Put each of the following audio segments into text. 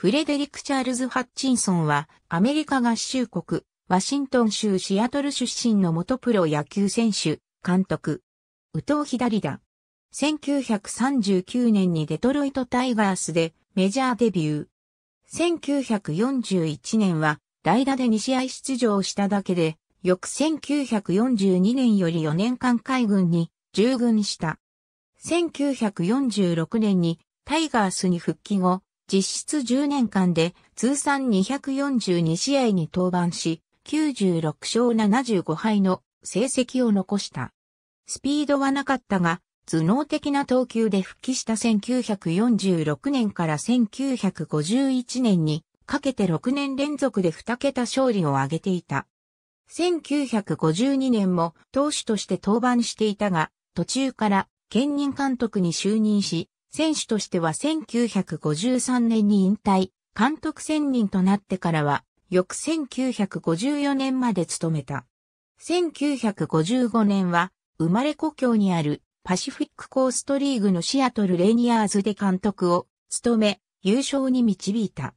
フレデリック・チャールズ・ハッチンソンは、アメリカ合衆国、ワシントン州シアトル出身の元プロ野球選手、監督。宇藤左だ。1939年にデトロイト・タイガースでメジャーデビュー。1941年は代打で2試合出場しただけで、翌1942年より4年間海軍に従軍した。1946年にタイガースに復帰後、実質10年間で通算242試合に登板し、96勝75敗の成績を残した。スピードはなかったが、頭脳的な投球で復帰した1946年から1951年にかけて6年連続で2桁勝利を挙げていた。1952年も投手として登板していたが、途中から兼任監督に就任し、選手としては1953年に引退、監督専任となってからは、翌1954年まで務めた。1955年は、生まれ故郷にあるパシフィックコーストリーグのシアトルレニアーズで監督を務め、優勝に導いた。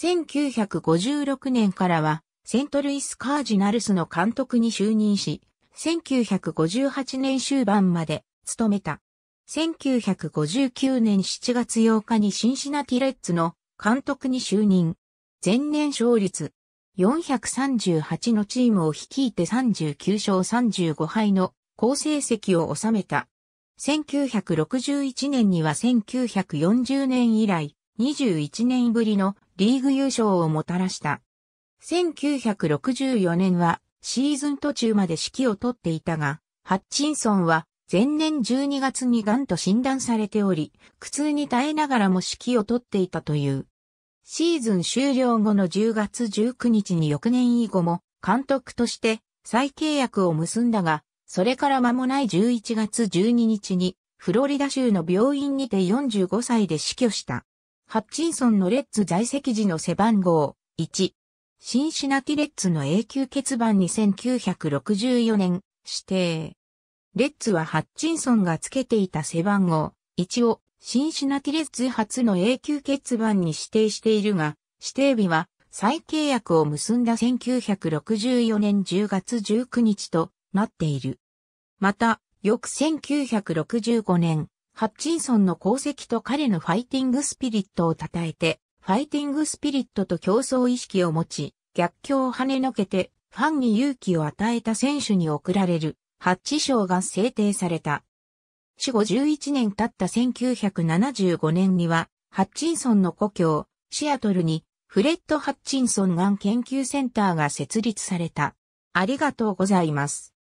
1956年からは、セントルイス・カージナルスの監督に就任し、1958年終盤まで務めた。1959年7月8日にシンシナティレッツの監督に就任。前年勝率438のチームを率いて39勝35敗の好成績を収めた。1961年には1940年以来21年ぶりのリーグ優勝をもたらした。1964年はシーズン途中まで指揮を取っていたが、ハッチンソンは前年12月に癌と診断されており、苦痛に耐えながらも指揮をとっていたという。シーズン終了後の10月19日に翌年以後も監督として再契約を結んだが、それから間もない11月12日にフロリダ州の病院にて45歳で死去した。ハッチンソンのレッツ在籍時の背番号1。シンシナティレッツの永久欠番に9 6 4年指定。レッツはハッチンソンがつけていた背番号1をシンシナティレッツ初の永久欠番に指定しているが、指定日は再契約を結んだ1964年10月19日となっている。また、翌1965年、ハッチンソンの功績と彼のファイティングスピリットを称えて、ファイティングスピリットと競争意識を持ち、逆境を跳ねのけて、ファンに勇気を与えた選手に贈られる、ハッチ賞が制定された。死後11年経った1975年には、ハッチンソンの故郷、シアトルに、フレッド・ハッチンソンがん研究センターが設立された。ありがとうございます。